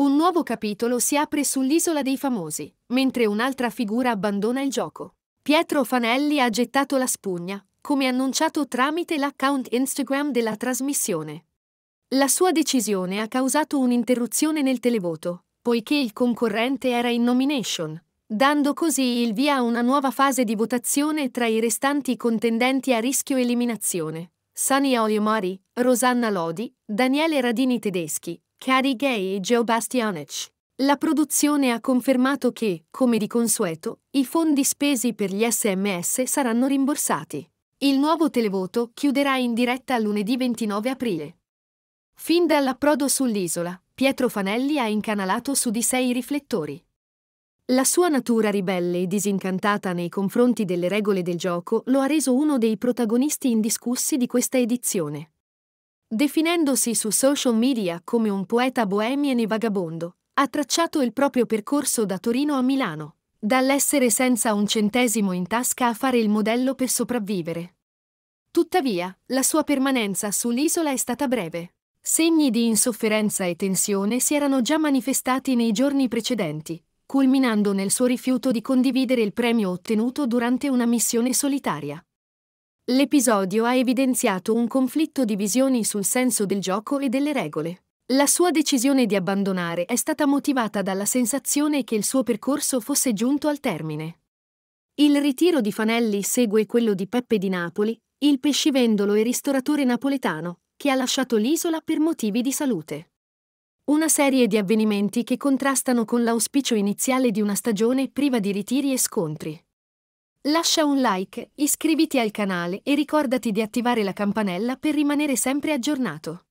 Un nuovo capitolo si apre sull'isola dei famosi, mentre un'altra figura abbandona il gioco. Pietro Fanelli ha gettato la spugna, come annunciato tramite l'account Instagram della trasmissione. La sua decisione ha causato un'interruzione nel televoto, poiché il concorrente era in nomination, dando così il via a una nuova fase di votazione tra i restanti contendenti a rischio eliminazione. Sani Oyomari, Rosanna Lodi, Daniele Radini Tedeschi, Cari Gay e Joe Bastianic. La produzione ha confermato che, come di consueto, i fondi spesi per gli SMS saranno rimborsati. Il nuovo televoto chiuderà in diretta lunedì 29 aprile. Fin dall'approdo sull'isola, Pietro Fanelli ha incanalato su di sé i riflettori. La sua natura ribelle e disincantata nei confronti delle regole del gioco lo ha reso uno dei protagonisti indiscussi di questa edizione. Definendosi su social media come un poeta bohemian e vagabondo, ha tracciato il proprio percorso da Torino a Milano, dall'essere senza un centesimo in tasca a fare il modello per sopravvivere. Tuttavia, la sua permanenza sull'isola è stata breve. Segni di insofferenza e tensione si erano già manifestati nei giorni precedenti, culminando nel suo rifiuto di condividere il premio ottenuto durante una missione solitaria. L'episodio ha evidenziato un conflitto di visioni sul senso del gioco e delle regole. La sua decisione di abbandonare è stata motivata dalla sensazione che il suo percorso fosse giunto al termine. Il ritiro di Fanelli segue quello di Peppe di Napoli, il pescivendolo e ristoratore napoletano, che ha lasciato l'isola per motivi di salute. Una serie di avvenimenti che contrastano con l'auspicio iniziale di una stagione priva di ritiri e scontri. Lascia un like, iscriviti al canale e ricordati di attivare la campanella per rimanere sempre aggiornato.